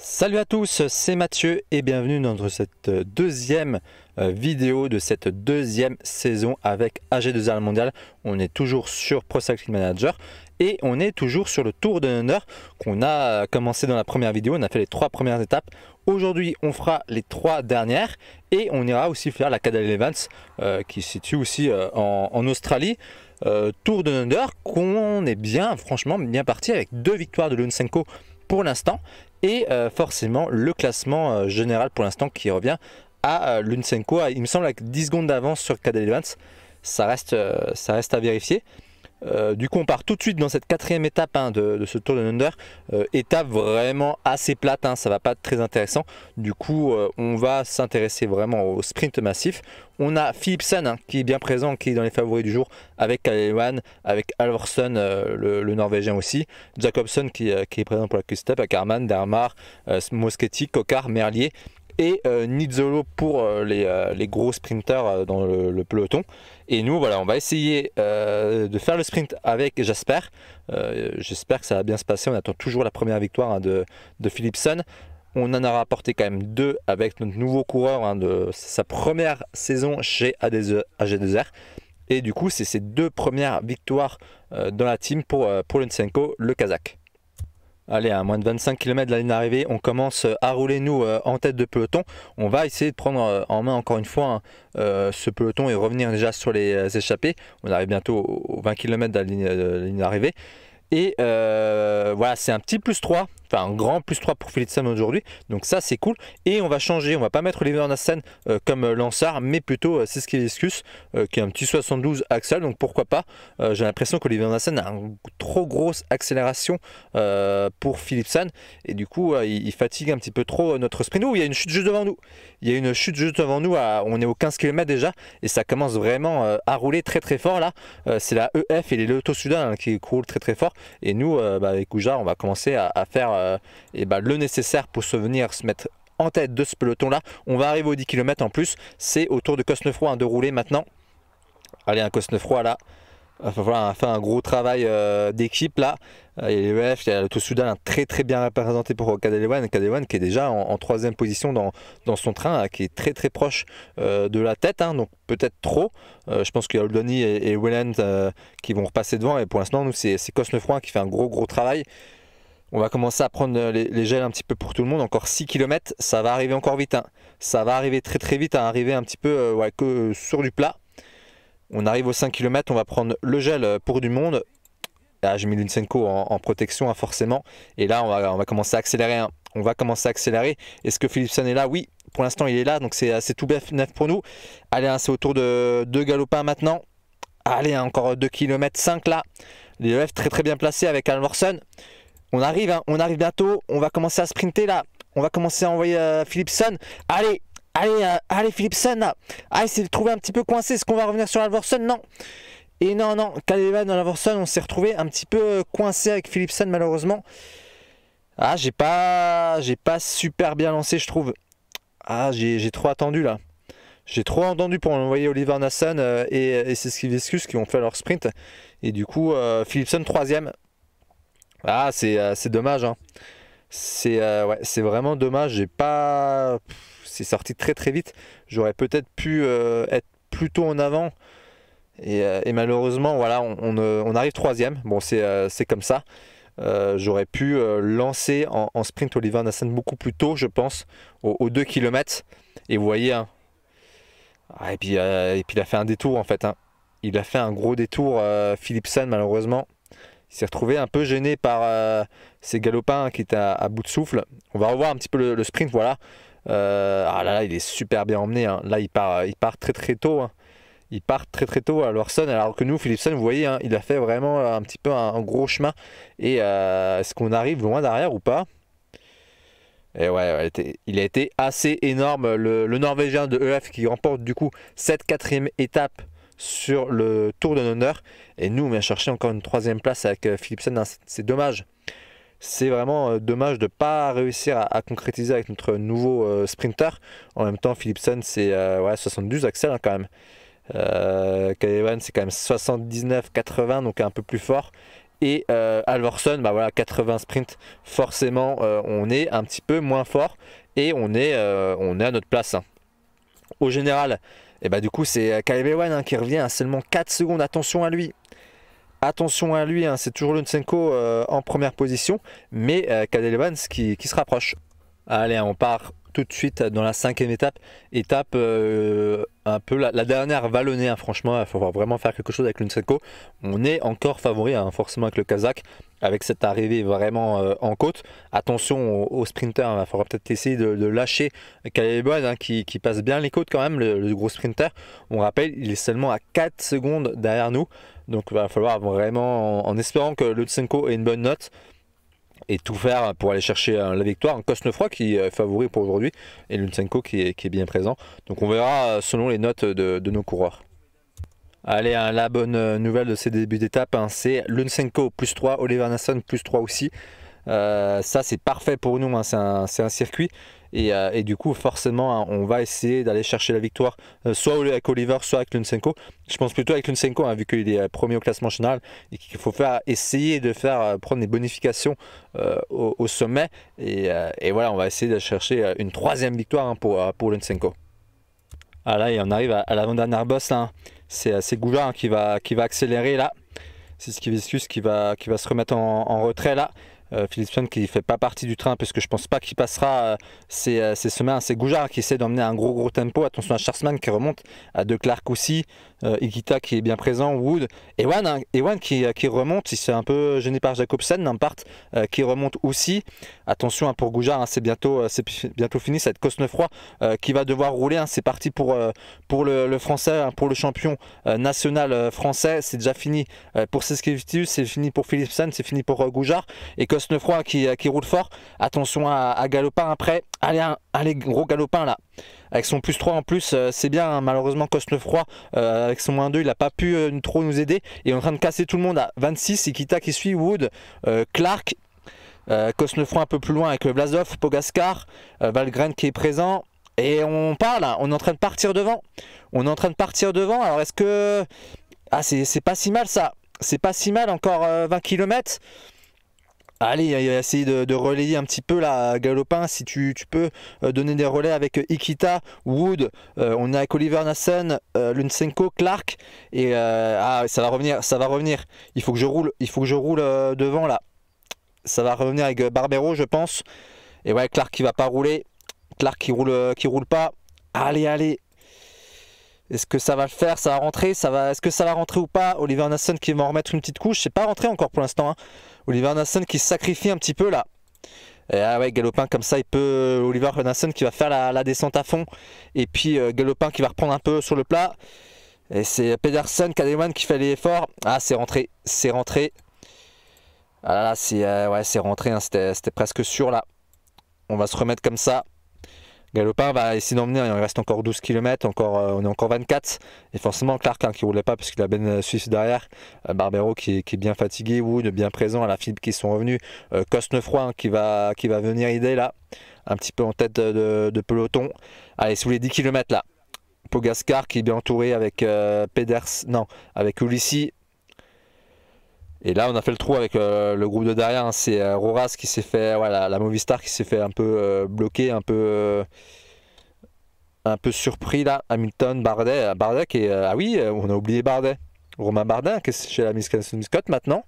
Salut à tous, c'est Mathieu et bienvenue dans cette deuxième euh, vidéo de cette deuxième saison avec AG2R Mondial. On est toujours sur Cycling Manager et on est toujours sur le tour de l'honneur qu'on a commencé dans la première vidéo. On a fait les trois premières étapes. Aujourd'hui, on fera les trois dernières et on ira aussi faire la Cadel Evans euh, qui se situe aussi euh, en, Australie. tour de l'honneur qu'on est bien, franchement, bien parti avec deux victoires de Lunsenko pour l'instant et euh, forcément le classement euh, général pour l'instant qui revient à euh, Lunsenko, il me semble que 10 secondes d'avance sur Cadel Evans, ça reste à vérifier. Euh, du coup, on part tout de suite dans cette quatrième étape hein, de, ce Tour de l'Under. Euh, étape vraiment assez plate, hein, ça va pas être très intéressant. Du coup, euh, on va s'intéresser vraiment au sprint massif. On a Philipsen hein, qui est bien présent, qui est dans les favoris du jour, avec Kalewan, avec Alvorsen, le, Norvégien aussi. Jacobson qui, est présent pour la Q-Step, avec Dermar, Moschetti, Cocard, Merlier et Nizzolo pour les, gros sprinteurs dans le peloton. Et nous, voilà, on va essayer euh, de faire le sprint avec Jasper. Euh, j'espère que ça va bien se passer. On attend toujours la première victoire hein, de, de Philipson. On en a rapporté quand même deux avec notre nouveau coureur hein, de sa première saison chez ag AG2R. Et du coup, c'est ses deux premières victoires euh, dans la team pour, pour le Kazakh. Allez, à moins de 25 km de la ligne d'arrivée, on commence euh, à rouler nous euh, en tête de peloton. On va essayer de prendre euh, en main encore une fois hein, ce peloton et revenir déjà sur les échappées. On arrive bientôt aux 20 km de la ligne d'arrivée. Et voilà, c'est un petit plus 3 enfin un grand plus 3 pour philipson aujourd'hui. Donc ça c'est cool. Et on va changer, on va pas mettre Olivier Nassan euh, comme euh, lanceur, mais plutôt c'est ce qui est qui est un petit 72 axel Donc pourquoi pas euh, J'ai l'impression qu'Oliver Nassan a une trop grosse accélération pour philipson Et du coup il, fatigue un petit peu trop notre sprint. où il y a une chute juste devant nous. Il y a une chute juste devant nous. on est au 15 km déjà. Et ça commence vraiment à rouler très très fort là. c'est la EF et les Loto hein, qui croulent très très fort. Et nous, bah, avec Ouja, on va commencer à faire euh, et bah, le nécessaire pour se venir se mettre en tête de ce peloton là. On va arriver aux 10 km en plus. C'est au tour de Cosnefroid hein, de rouler maintenant. Allez, un Cosnefroid là. voilà va faire un gros travail euh, d'équipe là. Euh, et l'EF, il y a le très très bien représenté pour Kadelewan. Kadelewan qui est déjà en, troisième position dans, dans son train, hein, qui est très très proche de la tête, hein, donc peut-être trop. je pense qu'il y a Oldoni et, Willand qui vont repasser devant. Et pour l'instant, nous, c'est Cosnefroid qui fait un gros gros travail. On va commencer à prendre euh, les, gels un petit peu pour tout le monde. Encore 6 km, ça va arriver encore vite. Hein. Ça va arriver très très vite, à arriver un petit peu euh, que euh, sur du plat. On arrive aux 5 km, on va prendre le gel pour du monde. Là, ah, j'ai mis l'Unsenko en, protection, hein, forcément. Et là, on va, commencer à accélérer. Hein. On va commencer à accélérer. Est-ce que Philipson est là Oui, pour l'instant, il est là. Donc, c'est tout neuf pour nous. Allez, c'est autour de 2 galopins maintenant. Allez, encore 2 km 5 là. Les élèves très très bien placés avec Almorson. On arrive, hein, on arrive bientôt. On va commencer à sprinter là. On va commencer à envoyer euh, Philipson. Allez, allez, euh, allez Philipson là. Ah, il s'est trouvé un petit peu coincé. Est-ce qu'on va revenir sur Alvorson Non. Et non, non, dans Alvorson, on s'est retrouvé un petit peu euh, coincé avec Philipson malheureusement. Ah, j'ai pas, j'ai pas super bien lancé, je trouve. Ah, j'ai trop attendu là. J'ai trop attendu pour envoyer Oliver Nasson et, et c'est ce qui qui ont fait leur sprint. Et du coup, Philipson troisième. Ah, c'est euh, dommage. Hein. Euh, c'est vraiment dommage. J'ai pas. C'est sorti très très vite. J'aurais peut-être pu euh, être plus tôt en avant. Et, malheureusement, voilà, on, arrive troisième. Bon, c'est comme ça. J'aurais pu lancer en, sprint Oliver Nassen beaucoup plus tôt, je pense, aux, 2 km. Et vous voyez, hein. ah, et, puis, et puis il a fait un détour en fait. Hein. Il a fait un gros détour, Philipsen, malheureusement. Il s'est retrouvé un peu gêné par euh, ces ses galopins qui étaient à, bout de souffle. On va revoir un petit peu le, sprint, voilà. Euh, ah là là, il est super bien emmené. Hein. Là, il part, il part très très tôt. Hein. Il part très très tôt à Lorson, alors que nous, Philipson, vous voyez, hein, il a fait vraiment un petit peu un, gros chemin. Et euh, est-ce qu'on arrive loin derrière ou pas et eh ouais, il a été assez énorme. Le, le Norvégien de EF qui remporte du coup cette quatrième étape sur le tour de honneur. Et nous, on vient chercher encore une troisième place avec euh, Philipson, C'est dommage. C'est vraiment euh, dommage de ne pas réussir à, concrétiser avec notre nouveau euh, sprinter. En même temps, Philipson c'est ouais, 72 Axel hein, quand même. Euh, e c'est quand même 79-80, donc un peu plus fort. Et Alvorson, bah voilà, 80 sprint, forcément, on est un petit peu moins fort et on est, on est à notre place. Hein. Au général, et bah du coup, c'est Kyle hein, qui revient à hein, seulement 4 secondes. Attention à lui. Attention à lui, hein, c'est toujours Lunsenko euh, en première position, mais euh, qui, se rapproche. Allez, on part tout de suite dans la cinquième étape. Étape euh, un peu la, dernière vallonnée, franchement, il faudra vraiment faire quelque chose avec Lunsenko. On est encore favori, forcément, avec le Kazakh avec cette arrivée vraiment euh, en côte. Attention au sprinter, sprinters, hein, il faudra peut-être essayer de, lâcher hein, qu'elle qui, passe bien les côtes quand même, le, gros sprinter. On rappelle, il est seulement à 4 secondes derrière nous. Donc il va falloir vraiment, en, espérant que Lutsenko ait une bonne note, et tout faire pour aller chercher euh, la victoire. En Cosnefroy qui euh, est favori pour aujourd'hui et Lutsenko qui est, bien présent. Donc on verra selon les notes de nos coureurs. Allez, hein, la bonne euh, nouvelle de ces débuts d'étape, hein, c'est Lunsenko plus 3, Oliver Nasson plus 3 aussi. Euh, ça, c'est parfait pour nous, hein, c'est un, circuit. Et, euh, du coup, forcément, on va essayer d'aller chercher la victoire, soit avec Oliver, soit avec Lunsenko. Je pense plutôt avec Lunsenko, vu qu'il est premier au classement général, et qu'il faut faire, essayer de faire prendre des bonifications au, sommet. Et, voilà, on va essayer de chercher une troisième victoire pour, pour Lunsenko. Ah là, et on arrive à, la l'avant-dernière bosse. Là, c'est Goujard hein, qui va, qui va accélérer là. C'est ce qui va, qui va se remettre en retrait là. Euh, Philipson qui ne fait pas partie du train puisque je pense pas qu'il passera euh, euh, ces semaines. C'est Goujard qui essaie d'emmener un gros gros tempo. Attention à charsman qui remonte, à De Clark aussi, Igita qui est bien présent, Wood, Ewan, hein, Ewan qui, qui remonte, il s'est un peu gêné par Jacobsen, Part qui remonte aussi. Attention hein, pour Goujard, hein, c'est bientôt, bientôt fini, cette Cosnefroy qui va devoir rouler. c'est parti pour, pour le, français, pour le champion national français. C'est déjà fini pour Seskevitius, c'est fini pour Philipson, c'est fini pour Goujard. Et Cosnefroy euh, qui, roule fort. Attention à, Galopin après. Allez, allez, gros Galopin là. Avec son plus 3 en plus, euh, c'est bien. Hein. Malheureusement, Cosnefroy euh, avec son moins 2, il n'a pas pu trop nous aider. Et en train de casser tout le monde à 26. Ikita qui suit, Wood, Clark. Cosnefroy un peu plus loin avec Vlasov, Pogascar, Valgren qui est présent. Et on parle, hein. on est en train de partir devant. On est en train de partir devant. Alors est-ce que... Ah, c'est pas si mal ça. C'est pas si mal, encore 20 km. Allez, euh, essayer de, de, relayer un petit peu là, Galopin, si tu, peux euh, donner des relais avec euh, Ikita, Wood, On on avec Oliver Nassen, Lunsenko, Clark, et ah, ça va revenir, ça va revenir, il faut que je roule, il faut que je roule devant là, ça va revenir avec Barbero je pense, et ouais Clark qui va pas rouler, Clark qui roule, qui roule pas, allez, allez, est-ce que ça va le faire Ça va rentrer va... Est-ce que ça va rentrer ou pas Oliver Nassen qui va en remettre une petite couche. C'est pas rentré encore pour l'instant. Hein. Oliver Nasson qui sacrifie un petit peu là. Et, ah ouais, Galopin comme ça, il peut. Oliver Nasson qui va faire la, descente à fond. Et puis euh, Galopin qui va reprendre un peu sur le plat. Et c'est Pedersen, Kadewan qui fait l'effort. Ah, c'est rentré, c'est rentré. Ah là là, c'est euh, rentré, hein. c'était presque sûr là. On va se remettre comme ça. Galopin va essayer d'emmener, hein. il reste encore 12 km, encore, euh, on est encore 24. Et forcément, Clark hein, qui ne roulait pas parce qu'il a Ben euh, Suisse derrière, euh, Barbero qui, est bien fatigué, Wood bien présent, à la fibre qui sont revenus, euh, hein, qui, va, qui va venir aider là, un petit peu en tête de, peloton. Allez, sous les 10 km là. Pogascar qui est bien entouré avec Peders, non, avec Ulissi, et là, on a fait le trou avec euh, le groupe de derrière. Hein. c'est euh, qui s'est fait, voilà, la Movistar qui s'est fait un peu euh, bloquer, un peu, euh, un peu surpris là. Hamilton, Bardet, Bardet qui ah oui, on a oublié Bardet, Romain Bardet hein, qui est chez la Scott maintenant.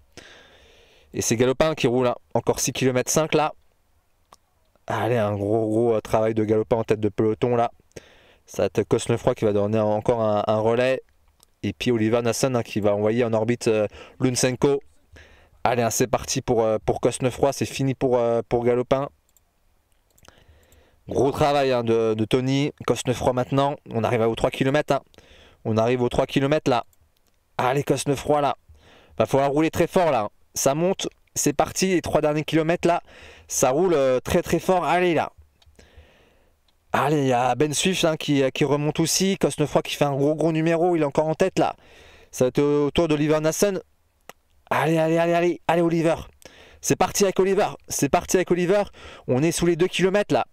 Et c'est Galopin qui roule hein. encore 6 km 5 là. Allez, un gros gros travail de Galopin en tête de peloton là. Ça va être froid qui va donner encore un relais. Et puis Oliver Nassan hein, qui va envoyer en orbite euh, Lunsenko. Allez, hein, c'est parti pour, euh, pour C'est fini pour, euh, pour Galopin. Gros travail hein, de, Tony. Cosnefroy maintenant. On arrive aux 3 km. On arrive aux 3 km là. Allez, Cosnefroy là. Va falloir rouler très fort là. Ça monte. C'est parti. Les 3 derniers kilomètres là. Ça roule euh, très très fort. Allez là. Allez, ah, il y a Ben Swift hein, qui, remonte aussi. Cosnefroy qui fait un gros gros numéro. Il est encore en tête là. Ça va être au tour d'Oliver Nassen. Allez, allez, allez, allez, allez, Oliver. C'est parti avec Oliver. C'est parti avec Oliver. On est sous les 2 km là.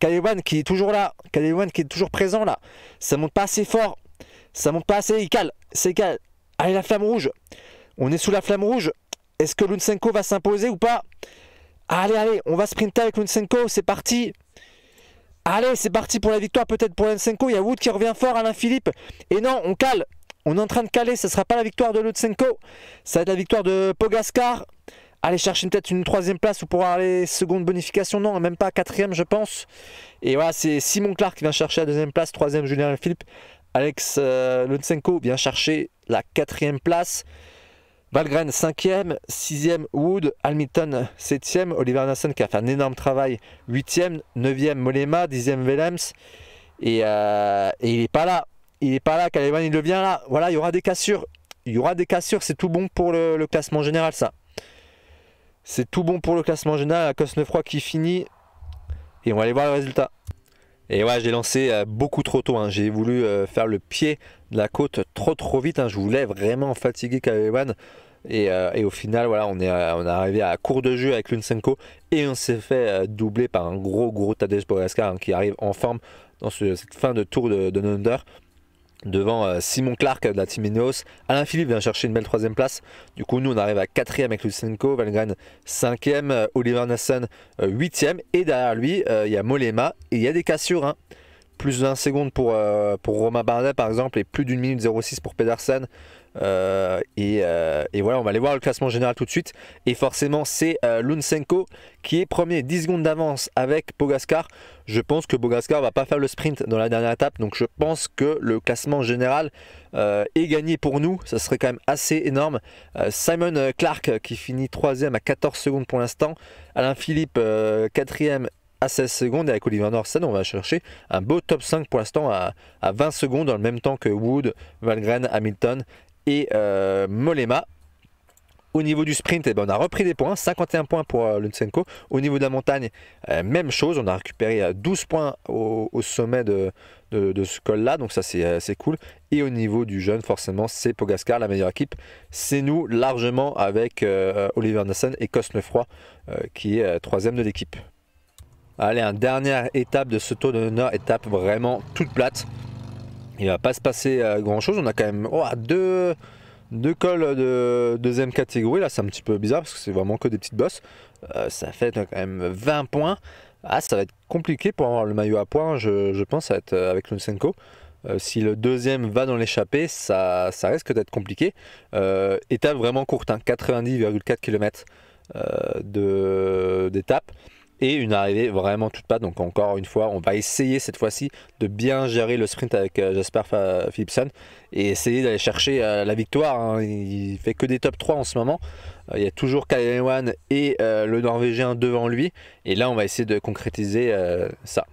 Kalewan qui est toujours là. Kalewan qui est toujours présent là. Ça monte pas assez fort. Ça monte pas assez. Il cale. C'est cale. Allez, la flamme rouge. On est sous la flamme rouge. Est-ce que Lunsenko va s'imposer ou pas Allez, allez, on va sprinter avec Lunsenko. C'est parti. Allez, c'est parti pour la victoire, peut-être pour Lutsenko. Il y a Wood qui revient fort, Alain Philippe. Et non, on cale. On est en train de caler. Ce ne sera pas la victoire de Lutsenko. Ça va être la victoire de Pogascar. Allez, chercher peut-être une troisième place ou pour aller seconde bonification. Non, même pas quatrième, je pense. Et voilà, c'est Simon Clark qui vient chercher la deuxième place. Troisième, Julien Philippe. Alex Lutsenko euh, vient chercher la quatrième place. Valgren 5e, 6e Wood, Hamilton 7e, Oliver Nasson qui a fait un énorme travail 8e, 9e Molema, 10e Willems et, euh, il n'est pas là. Il n'est pas là, Caliban il devient là. Voilà, il y aura des cassures. Il y aura des cassures, c'est tout bon pour le, classement général ça. C'est tout bon pour le classement général, la Cosnefroid qui finit et on va aller voir le résultat. Et ouais, j'ai lancé euh, beaucoup trop tôt. Hein. J'ai voulu euh, faire le pied de la côte trop trop vite. Hein. Je voulais vraiment fatiguer Kawewan. Et, euh, et, au final, voilà, on est, on arrivé à court de jeu avec Lunsenko et on s'est fait doubler par un gros gros Tadej Pogacar hein, qui arrive en forme dans cette fin de tour de, de devant euh, Simon Clark de la Team Ineos. Alain Philippe vient chercher une belle troisième place. Du coup, nous, on arrive à quatrième avec Lucenko, Valgren cinquième, euh, Oliver Nassen euh, huitième. Et derrière lui, il y a Molema et il y a des cassures. Hein. Plus d'un seconde pour, pour Romain Bardet, par exemple, et plus d'une minute 06 pour Pedersen. Euh, euh, et, voilà, on va aller voir le classement général tout de suite. Et forcément, c'est euh, Lunsenko qui est premier, 10 secondes d'avance avec Bogascar. Je pense que Bogascar va pas faire le sprint dans la dernière étape, donc je pense que le classement général est gagné pour nous. Ça serait quand même assez énorme. Simon Clark qui finit 3 à 14 secondes pour l'instant. Alain Philippe 4 à 16 secondes et avec Oliver Norsen on va chercher un beau top 5 pour l'instant à, à, 20 secondes dans le même temps que Wood, Valgren, Hamilton et euh, Au niveau du sprint, eh ben, on a repris des points, 51 points pour euh, l'Unsenko. Au niveau de la montagne, euh, même chose, on a récupéré 12 points au, sommet de, ce col-là, donc ça c'est cool. Et au niveau du jeune, forcément, c'est Pogascar, la meilleure équipe. C'est nous, largement, avec Oliver Nassen et Cosnefroy, qui est troisième de l'équipe. Allez, une dernière étape de ce tour de nord étape vraiment toute plate. Il va pas se passer euh, grand chose. On a quand même oh, deux, deux cols de deuxième catégorie. Là, c'est un petit peu bizarre parce que c'est vraiment que des petites bosses. Euh, ça fait quand même 20 points. Ah, ça va être compliqué pour avoir le maillot à points, je, pense, ça être euh, avec le Euh, si le deuxième va dans l'échappée, ça, ça, risque d'être compliqué. étape vraiment courte, 90,4 hein. km d'étape et une arrivée vraiment toute pas. Donc encore une fois, on va essayer cette fois-ci de bien gérer le sprint avec euh, Jasper Philipson et essayer d'aller chercher euh, la victoire. Hein. Il fait que des top 3 en ce moment. Euh, il y a toujours Kyle et le Norvégien devant lui. Et là, on va essayer de concrétiser ça.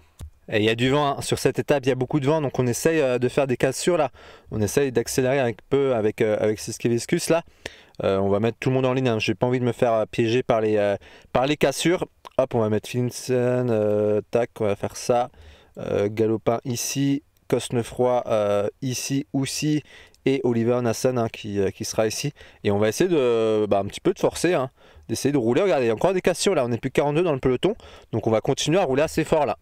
Et il y a du vent hein. sur cette étape, il y a beaucoup de vent, donc on essaye de faire des cassures là. On essaye d'accélérer un peu avec, avec skiviscus là. Euh, on va mettre tout le monde en ligne. Hein. je n'ai pas envie de me faire euh, piéger par les, euh, par les cassures. Hop, on va mettre Finsen. tac, on va faire ça. Galopin ici. Cosnefroy ici aussi. Et Oliver Nassan hein, qui, sera ici. Et on va essayer de bah, un petit peu de forcer. Hein, d'essayer de rouler. Regardez, il y a encore des cassures là. On est plus 42 dans le peloton. Donc on va continuer à rouler assez fort là.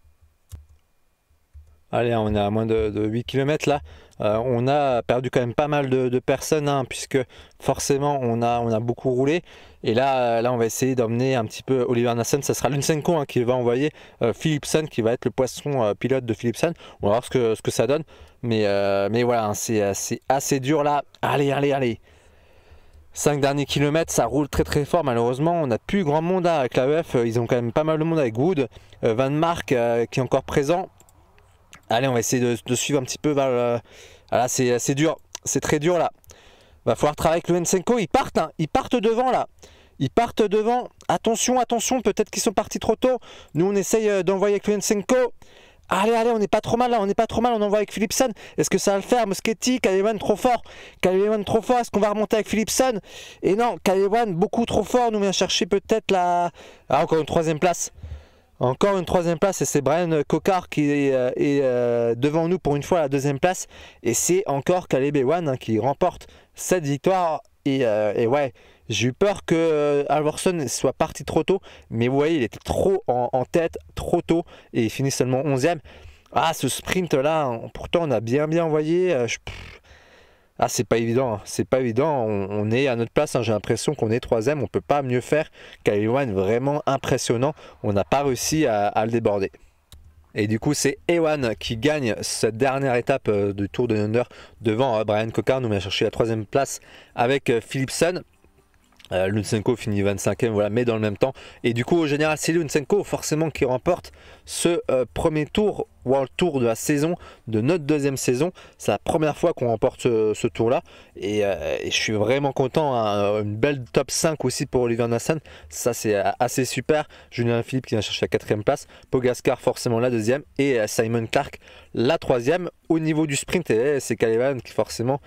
Allez, on est à moins de, 8 km là. Euh, on a perdu quand même pas mal de, personnes, hein, puisque forcément on a, on a beaucoup roulé. Et là, euh, là, on va essayer d'emmener un petit peu Oliver Nassen. Ça sera Lunsenko hein, qui va envoyer euh, Philipson, qui va être le poisson pilote de Philipson. On va voir ce que, ce que ça donne. Mais, mais voilà, hein, c'est assez, dur là. Allez, allez, allez. 5 derniers kilomètres, ça roule très très fort malheureusement. On n'a plus grand monde avec l'AEF. Ils ont quand même pas mal de monde avec Wood, Van Mark qui est encore présent. Allez, on va essayer de, suivre un petit peu. Bah, euh, là, euh, c'est dur. C'est très dur là. Va falloir travailler avec le Ils partent, hein. ils partent devant là. Ils partent devant. Attention, attention. Peut-être qu'ils sont partis trop tôt. Nous, on essaye euh, d'envoyer avec le Allez, allez, on n'est pas trop mal là, on n'est pas trop mal, on envoie avec Philipson. Est-ce que ça va le faire Moschetti, Kalewan trop fort. Kalewan trop fort, est-ce qu'on va remonter avec Philipson Et non, Kalewan beaucoup trop fort, nous vient chercher peut-être la... Ah, encore une troisième place. Encore une troisième place et c'est Brian Cocard qui est, euh, euh, devant nous pour une fois à la deuxième place. Et c'est encore Caleb Ewan hein, qui remporte cette victoire. Euh, et, ouais, j'ai eu peur que Alvorson soit parti trop tôt. Mais vous voyez, il était trop en, tête, trop tôt. Et il finit seulement 11 e Ah, ce sprint là, hein, pourtant on a bien bien envoyé. Je, ah, c'est pas évident, hein. c'est pas évident. On, est à notre place, hein. j'ai l'impression qu'on est troisième, on peut pas mieux faire. Ewan vraiment impressionnant. On n'a pas réussi à, le déborder. Et du coup, c'est Ewan qui gagne cette dernière étape euh, du Tour de Nunder devant euh, Brian Cocard. Nous, on a cherché la troisième place avec euh, Philipson. Lunsenko finit 25e, voilà, mais dans le même temps. Et du coup, au général, c'est Lunsenko forcément qui remporte ce euh, premier tour World Tour de la saison, de notre deuxième saison. C'est la première fois qu'on remporte ce, tour-là. Euh, et, je suis vraiment content. Hein. Euh, une belle top 5 aussi pour olivier Nassan. Ça, c'est assez super. Julien Philippe qui vient chercher la quatrième place. Pogascar, forcément, la deuxième. Et Simon Clark, la troisième. Au niveau du sprint, eh, c'est Caliban qui, forcément,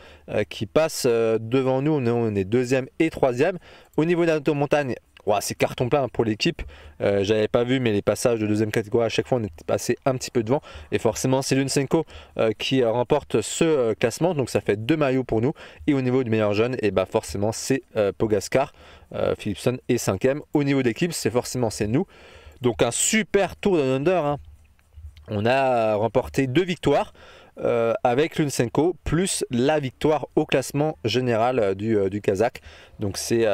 qui passe devant nous. On est, on est deuxième et troisième. Au niveau de la montagne, c'est carton plein pour l'équipe. Je euh, J'avais pas vu, mais les passages de deuxième catégorie, à chaque fois, on était passé un petit peu devant. Et forcément, c'est Lunsenko euh, qui euh, remporte ce classement. Donc, ça fait deux maillots pour nous. Et au niveau du meilleur jeune, et eh bah ben, forcément, c'est Pogascar. Philipson est cinquième. Au niveau d'équipe, c'est forcément c'est nous. Donc, un super tour de under. Hein. On a remporté deux victoires. Euh, avec Lunsenko, plus la victoire au classement général euh, euh, du, Kazakh. Donc c'est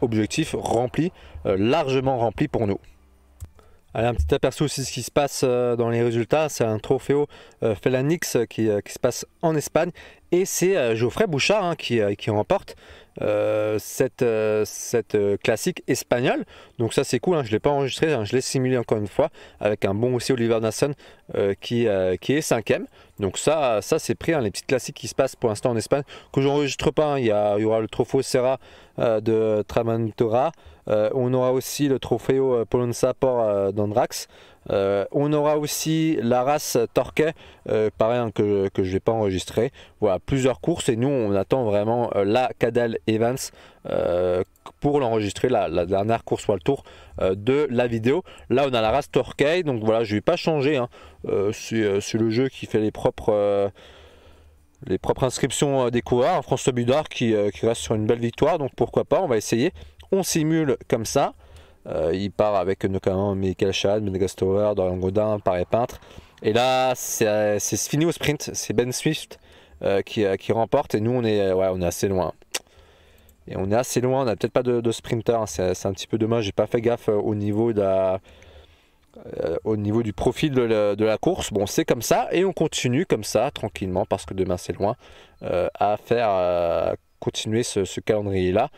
objectif rempli, largement rempli pour nous. Allez, un petit aperçu aussi de ce qui se passe dans les résultats. C'est un trophéo Felanix qui, se passe en Espagne. Et c'est Geoffrey Bouchard hein, qui remporte euh, cette, euh, euh, classique espagnole. Donc ça c'est cool, hein. je ne l'ai pas enregistré, hein. je l'ai simulé encore une fois avec un bon aussi Oliver Nasson qui, qui est cinquième. Donc ça, ça c'est pris, hein. les petites classiques qui se passent pour l'instant en Espagne, que n'enregistre pas, il y, aura le trophée Serra de Tramantora, on aura aussi le trophée Polonsa Port d'Andrax, euh, on aura aussi la race Torquay, euh, pareil hein, que, je ne vais pas enregistrer. Voilà, plusieurs courses et nous on attend vraiment euh, la Cadal Evans pour l'enregistrer, la, dernière course soit le tour de la vidéo. Là on a la race Torquay, donc voilà, je ne vais pas changer. Hein. C'est le jeu qui fait les propres les propres inscriptions des coureurs. François Budard qui, qui, reste sur une belle victoire, donc pourquoi pas, on va essayer. On simule comme ça. Euh, il part avec notamment Michael Chad, Ben Dorian Godin, Paris Peintre. Et là, euh, c'est fini au sprint. C'est Ben Swift euh, qui, remporte. Et nous, on est, on est assez loin. Et on est assez loin. On n'a peut-être pas de, sprinter. Hein. C'est un petit peu dommage. J'ai pas fait gaffe au niveau au niveau du profil de la, course. Bon, c'est comme ça et on continue comme ça tranquillement parce que demain c'est loin à faire continuer ce calendrier là.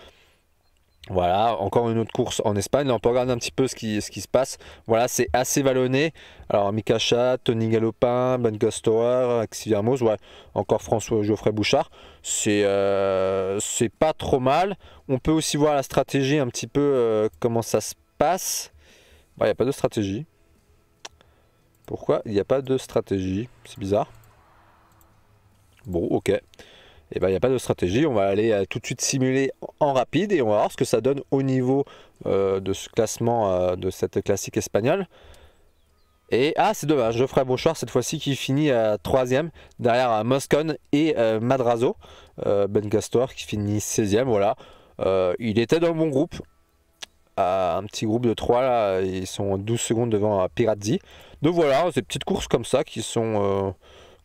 Voilà, encore une autre course en Espagne. Là, on peut regarder un petit peu ce qui, se passe. Voilà, c'est assez vallonné. Alors, Mikacha, Tony Galopin, Ben Gastower, Axi Hermos, ouais, encore François Geoffrey Bouchard. Euh, c'est pas trop mal. On peut aussi voir la stratégie un petit peu euh, comment ça se passe. Il n'y a pas de stratégie. Pourquoi il n'y a pas de stratégie C'est bizarre. Bon, ok. Eh ben, il n'y a pas de stratégie. On va aller euh, tout de suite simuler en rapide et on va voir ce que ça donne au niveau euh, de ce classement euh, de cette classique espagnole. Et ah, c'est dommage, Geoffrey Bouchard cette fois-ci qui finit à troisième derrière Moscone et Madrazo. ben Castor qui finit 16e, voilà. il était dans bon groupe, un petit groupe de 3 là, ils sont 12 secondes devant Pirazzi. Donc voilà, ces petites courses comme ça qui sont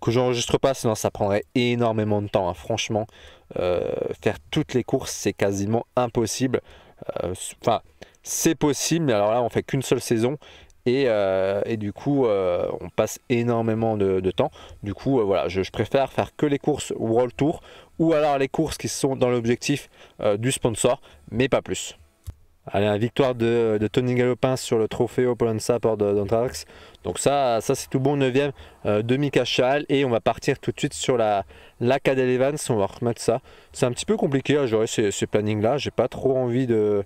que j'enregistre pas, sinon ça prendrait énormément de temps. Hein. Franchement, euh, faire toutes les courses, c'est quasiment impossible. Euh, enfin, c'est possible, mais alors là, on fait qu'une seule saison. Et, euh, du coup, on passe énormément de, temps. Du coup, voilà, je, préfère faire que les courses World Tour ou alors les courses qui sont dans l'objectif du sponsor, mais pas plus. Allez, la victoire de, Tony Galopin sur le Trophée Polensa pour d'Antrax. Donc ça, ça c'est tout bon 9ème, euh, demi cachal et on va partir tout de suite sur la, la Evans, on va remettre ça. C'est un petit peu compliqué à gérer ce, planning là, j'ai pas trop envie de,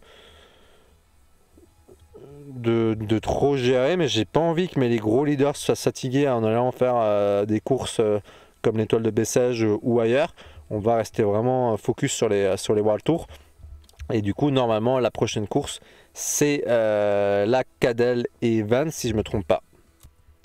de, trop gérer, mais j'ai pas envie que mes les gros leaders soient fatigués en allant faire euh, des courses euh, comme l'étoile de Bessège ou ailleurs. On va rester vraiment focus sur les, sur les World Tour. Et du coup, normalement, la prochaine course, c'est euh, la Cadel Evans, si je ne me trompe pas.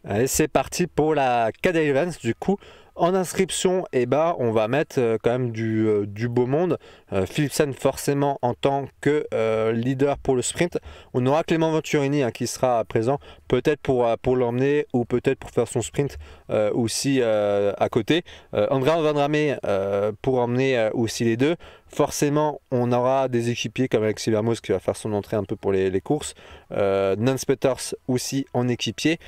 Allez, c'est parti pour la Cadel Evans, du coup, en inscription, et eh ben, on va mettre euh, quand même du, euh, beau monde. Euh, Philipsen forcément en tant que leader pour le sprint. On aura Clément Venturini hein, qui sera présent, peut-être pour, pour l'emmener ou peut-être pour faire son sprint aussi à côté. André Van Ramé pour emmener aussi les deux. Forcément, on aura des équipiers comme Alexis Vermos qui va faire son entrée un peu pour les, courses. Nan Peters aussi en équipier.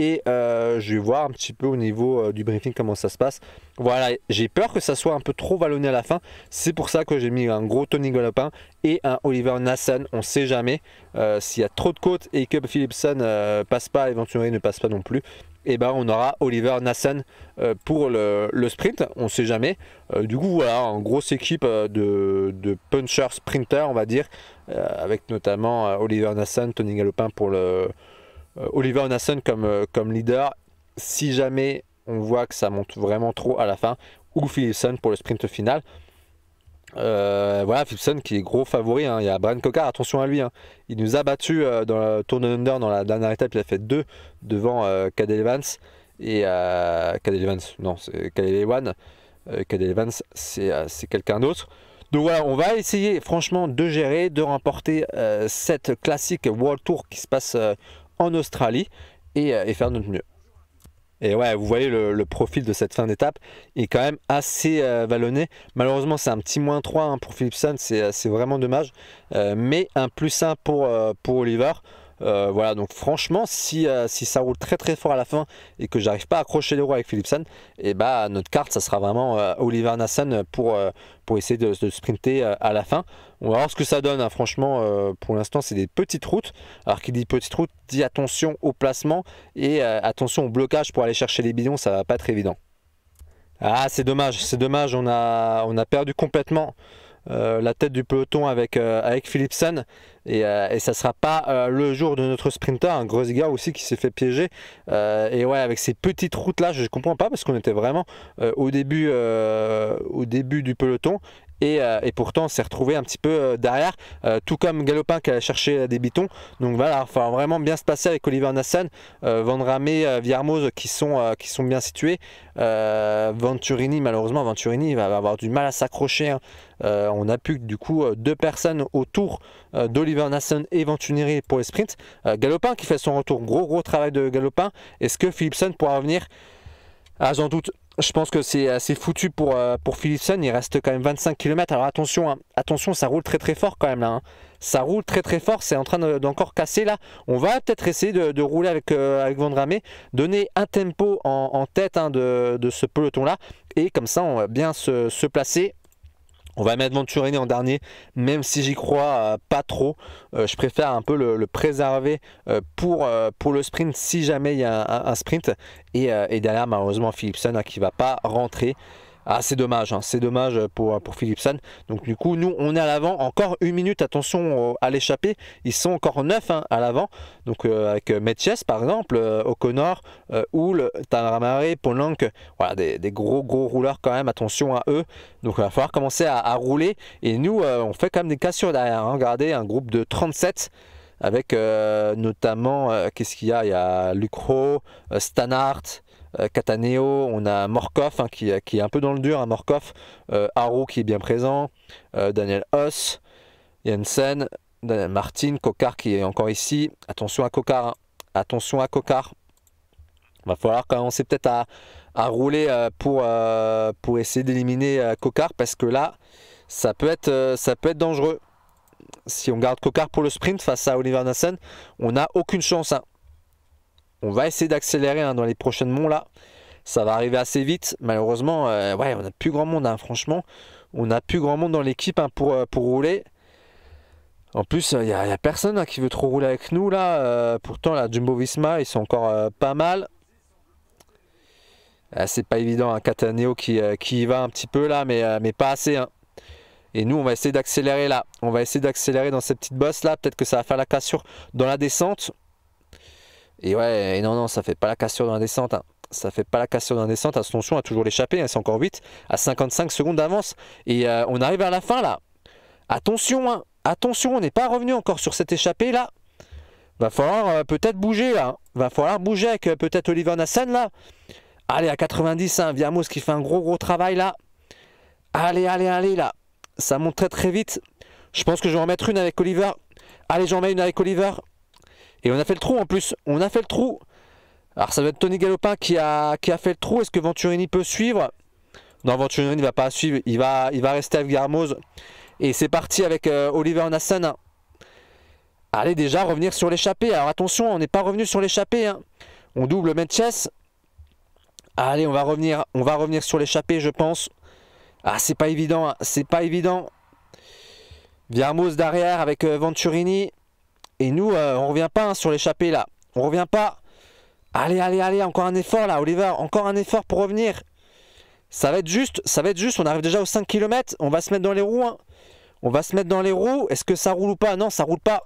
Et euh, je vais voir un petit peu au niveau euh, du briefing comment ça se passe. Voilà, j'ai peur que ça soit un peu trop vallonné à la fin. C'est pour ça que j'ai mis un gros Tony Galopin et un Oliver Nassan. On sait jamais euh, s'il y a trop de côtes et que Philipson passe pas, éventuellement ne passe pas non plus. Et eh ben on aura Oliver Nassan pour le, sprint. On sait jamais. du coup voilà, une grosse équipe de, punchers, sprinters, on va dire, avec notamment Oliver Nassan, Tony Galopin pour le euh, Oliver Onasson comme, euh, comme leader. Si jamais on voit que ça monte vraiment trop à la fin, ou Philipson pour le sprint final. Euh, voilà, Philipson qui est gros favori. Hein. Il y a Brian Coquard, attention à lui. Hein. Il nous a battu dans le Tour de l'Under dans la dernière étape. Il a fait 2 devant euh, Evans. Et Cadel Evans, non, c'est Cadel Evans. Cadel Evans, c'est quelqu'un d'autre. Donc voilà, on va essayer franchement de gérer, de remporter cette classique World Tour qui se passe en Australie euh, et, faire notre mieux. Et ouais, vous voyez le, profil de cette fin d'étape est quand même assez euh, vallonné. Malheureusement, c'est un petit moins 3 hein, pour Philipson, c'est euh, vraiment dommage. mais un plus 1 pour, pour Oliver. Euh, voilà, donc franchement, si, euh, si ça roule très très fort à la fin et que j'arrive pas à accrocher le roi avec philipson et eh bah notre carte, ça sera vraiment euh, Oliver Nassan pour, pour essayer de, sprinter à la fin. On va voir ce que ça donne. Hein. Franchement, pour l'instant, c'est des petites routes. Alors qu'il dit petite route, dit attention au placement et attention au blocage pour aller chercher les bidons, ça va pas être évident. Ah, c'est dommage, c'est dommage, on a, on a perdu complètement. Euh, la tête du peloton avec, euh, avec Philipsen. Et, euh, et ça sera pas le jour de notre sprinter, un gros gars aussi qui s'est fait piéger. et ouais, avec ces petites routes là, je comprends pas parce qu'on était vraiment au, début, au début du peloton. Euh, et, pourtant, on pourtant s'est retrouvé un petit peu euh, derrière, euh, tout comme Galopin qui a cherché des bitons. Donc voilà, il vraiment bien se passer avec Oliver Nassan, Van Ramé, Viermoz qui sont, qui sont bien situés. Venturini, malheureusement, Venturini va avoir du mal à s'accrocher. Hein. on a plus du coup deux personnes autour d'Oliver Nassan et Venturini pour les sprints. Galopin qui fait son retour, gros gros travail de Galopin. Est-ce que Philipson pourra venir Ah, j'en doute je pense que c'est assez foutu pour, euh, pour Philipson. Il reste quand même 25 km. Alors attention, hein, attention, ça roule très très fort quand même là. Hein. Ça roule très très fort. C'est en train d'encore casser là. On va peut-être essayer de, rouler avec, euh, avec Vendramé, donner un tempo en, tête hein, de, ce peloton là. Et comme ça, on va bien se, se placer on va mettre Venturini en dernier, même si j'y crois euh, pas trop. Euh, je préfère un peu le, préserver euh, pour, pour le sprint si jamais il y a un, sprint. Et, derrière, malheureusement, Philipson hein, qui ne va pas rentrer. Ah, c'est dommage, hein. c'est dommage pour, pour Donc du coup, nous, on est à l'avant. Encore une minute, attention euh, à l'échappée. Ils sont encore neuf hein, à l'avant. Donc euh, avec euh, Metches, par exemple, O'Connor, euh, Hull, Voilà, des, des, gros, gros rouleurs quand même. Attention à eux. Donc il va falloir commencer à, rouler. Et nous, on fait quand même des cassures derrière. Hein. Regardez, un groupe de 37 avec notamment, qu'est-ce qu'il y a Il y a Lucro, Stanart. Euh, Cataneo, on a Morkov hein, qui, est un peu dans le dur, hein, Morkov, Haru euh, qui est bien présent, euh, Daniel Hoss, Jensen, Daniel Martin, Cocard qui est encore ici. Attention à Cocard, hein. attention à Cocard. Va falloir commencer peut-être à, rouler pour, pour essayer d'éliminer Cocard parce que là, ça peut être, ça peut être dangereux si on garde Cocard pour le sprint face à Oliver Nassen, on n'a aucune chance. Hein. On va essayer d'accélérer hein, dans les prochaines monts là. Ça va arriver assez vite. Malheureusement, euh, ouais, on n'a plus grand monde. Hein, franchement, on n'a plus grand monde dans l'équipe hein, pour, euh, pour rouler. En plus, il euh, n'y a, personne qui veut trop rouler avec nous là. pourtant, la Jumbo Visma, ils sont encore pas mal. c'est pas évident, Cataneo qui, qui y va un petit peu là, mais, mais pas assez. Et nous, on va essayer d'accélérer là. On va essayer d'accélérer dans ces petites bosses, là. Peut-être que ça va faire la cassure dans la descente. Et ouais, non, non, ça fait pas la cassure dans la descente. Hein. Ça fait pas la cassure dans la descente. Attention a toujours l'échappée. Hein, c'est encore vite, à 55 secondes d'avance. Et euh, on arrive à la fin là. Attention, hein. attention, on n'est pas revenu encore sur cette échappée là. Va falloir euh, peut-être bouger là. Hein. Va falloir bouger avec euh, peut-être Oliver Nassen là. Allez, à 90, hein, Viamos qui fait un gros gros travail là. Allez, allez, allez là. Ça monte très très vite. Je pense que je vais en mettre une avec Oliver. Allez, j'en mets une avec Oliver. Et on a fait le trou en plus. On a fait le trou. Alors ça va être Tony Galopin qui a, qui a fait le trou. Est-ce que Venturini peut suivre Non, Venturini ne va pas suivre. Il va, il va rester avec Garmoz. Et c'est parti avec euh, Oliver Nassan. Allez déjà revenir sur l'échappée. Alors attention, on n'est pas revenu sur l'échappée. Hein. On double Menches. Allez, on va revenir, on va revenir sur l'échappée, je pense. Ah, c'est pas évident, hein. c'est pas évident. Viarmos derrière avec euh, Venturini. Et nous, on euh, on revient pas hein, sur l'échappée là. On revient pas. Allez, allez, allez, encore un effort là, Oliver. Encore un effort pour revenir. Ça va être juste, ça va être juste. On arrive déjà aux 5 km. On va se mettre dans les roues. Hein. On va se mettre dans les roues. Est-ce que ça roule ou pas Non, ça roule pas.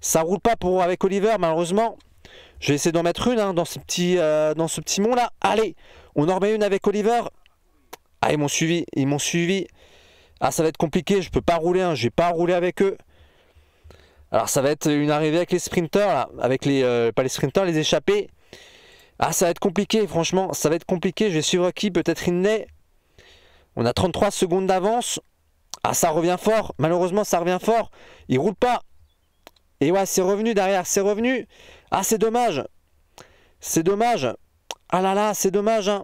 Ça roule pas pour avec Oliver, malheureusement. Je vais essayer d'en mettre une hein, dans, ce petit, euh, dans ce petit mont là. Allez, on en remet une avec Oliver. Ah, ils m'ont suivi, ils m'ont suivi. Ah, ça va être compliqué, je peux pas rouler, Je je vais pas rouler avec eux. Alors ça va être une arrivée avec les sprinters, avec les, euh, pas les sprinters, les échappés. Ah ça va être compliqué, franchement, ça va être compliqué. Je vais suivre qui Peut-être Iné. On a 33 secondes d'avance. Ah ça revient fort, malheureusement ça revient fort. Il roule pas. Et ouais, c'est revenu derrière, c'est revenu. Ah c'est dommage. C'est dommage. Ah là là, c'est dommage. Hein.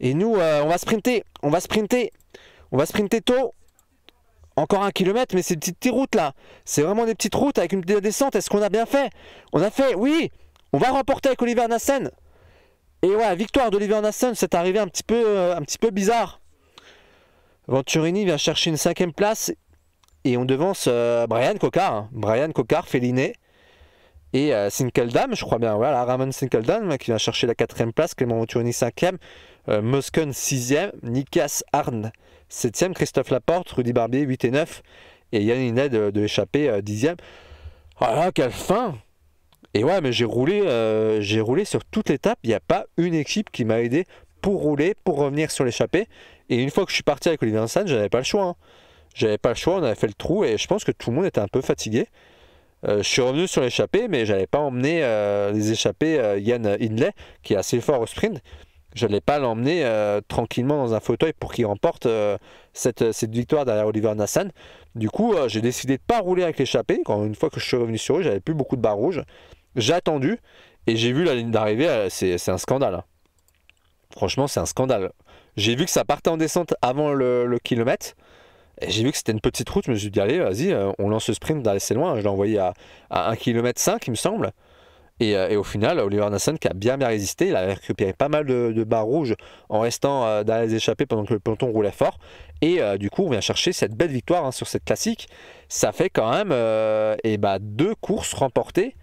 Et nous, euh, on va sprinter, on va sprinter. On va sprinter tôt. Encore un kilomètre, mais c'est petites petite route là. C'est vraiment des petites routes avec une petite descente. Est-ce qu'on a bien fait On a fait, oui On va remporter avec Oliver Nassen Et ouais, victoire d'Oliver Nassen, c'est arrivé un petit peu, euh, un petit peu bizarre. Venturini vient chercher une cinquième place et on devance euh, Brian Cocard. Hein. Brian Cocard, Féliné. Et euh, Sinkeldam, je crois bien, voilà, Ramon Sinkeldam hein, qui vient chercher la quatrième place, Clément Venturini cinquième, Musken sixième, Nikas Arn 7 Christophe Laporte, Rudy Barbier 8 et 9, et Yann Inlet euh, de, l'échappée 10e. Euh, voilà, ah quelle fin Et ouais, mais j'ai roulé, euh, j'ai roulé sur toute l'étape, il n'y a pas une équipe qui m'a aidé pour rouler, pour revenir sur l'échappée. Et une fois que je suis parti avec Olivier je n'avais pas le choix. Hein. J'avais pas le choix, on avait fait le trou et je pense que tout le monde était un peu fatigué. je suis revenu sur l'échappée, mais j'avais pas emmené les échappées Yann Hindley, qui est assez fort au sprint je n'allais pas l'emmener euh, tranquillement dans un fauteuil pour qu'il remporte euh, euh, cette, victoire derrière Oliver Nassan. Du coup, j'ai décidé de ne pas rouler avec l'échappée. Quand une fois que je suis revenu sur eux, j'avais plus beaucoup de barres rouges. J'ai attendu et j'ai vu la ligne d'arrivée. C'est un scandale. Franchement, c'est un scandale. J'ai vu que ça partait en descente avant le, kilomètre. Et j'ai vu que c'était une petite route. Je me suis dit, allez, vas-y, on lance ce sprint d'aller assez loin. Je l'ai envoyé à, à 1,5 km, il me semble. Euh, et, au final, Oliver Nassen qui a bien bien résisté, il a récupéré pas mal de, barres rouges en restant euh, dans les échappées pendant que le peloton roulait fort. Et euh, du coup, on vient chercher cette belle victoire hein, sur cette classique. Ça fait quand même et eh ben, deux courses remportées,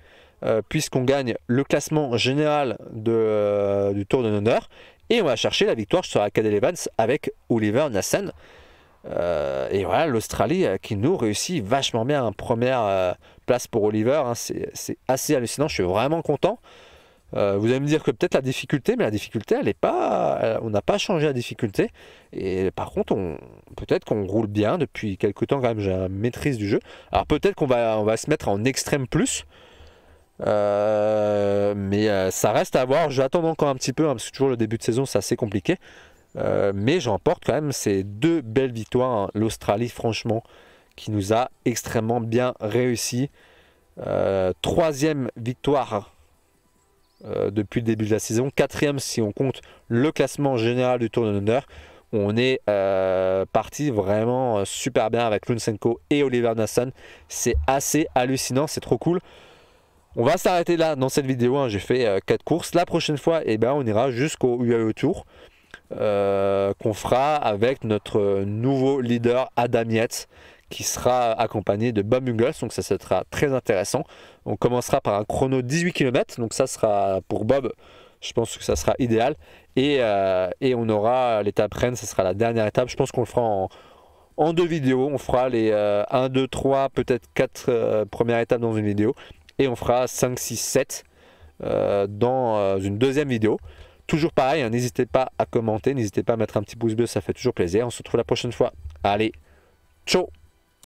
puisqu'on gagne le classement général du Tour de l'honneur. Et on va chercher la victoire sur la Cadel Evans avec Oliver Nassen. Euh, et voilà, l'Australie euh, qui nous réussit vachement bien en hein. première euh, place pour Oliver. Hein. c'est assez hallucinant, je suis vraiment content. vous allez me dire que peut-être la difficulté, mais la difficulté, elle est pas, on n'a pas changé la difficulté. Et par contre, peut-être qu'on roule bien depuis quelques temps quand même. J'ai maîtrise du jeu. Alors peut-être qu'on va, on va se mettre en extrême plus. mais ça reste à voir. J'attends encore un petit peu hein, parce que toujours le début de saison, c'est assez compliqué. Euh, mais j'emporte quand même ces deux belles victoires. Hein. L'Australie, franchement, qui nous a extrêmement bien réussi. Euh, troisième victoire euh, depuis le début de la saison. Quatrième si on compte le classement général du tour de On est parti vraiment super bien avec Lunsenko et Oliver Nassan. C'est assez hallucinant, c'est trop cool. On va s'arrêter là dans cette vidéo. Hein. J'ai fait quatre courses. La prochaine fois, eh ben, on ira jusqu'au UAE Tour. Euh, qu'on fera avec notre nouveau leader Adam Yates qui sera accompagné de Bob Mungles, donc ça, sera très intéressant. On commencera par un chrono 18 km, donc ça sera pour Bob, je pense que ça sera idéal. Et, euh, on aura l'étape Rennes, ça sera la dernière étape, je pense qu'on le fera en, deux vidéos. On fera les 1, 2, 3, peut-être 4 euh, premières étapes dans une vidéo. Et on fera 5, 6, 7 dans une deuxième vidéo. Toujours pareil, hein. n'hésitez pas à commenter, n'hésitez pas à mettre un petit pouce bleu, ça fait toujours plaisir. On se retrouve la prochaine fois. Allez, ciao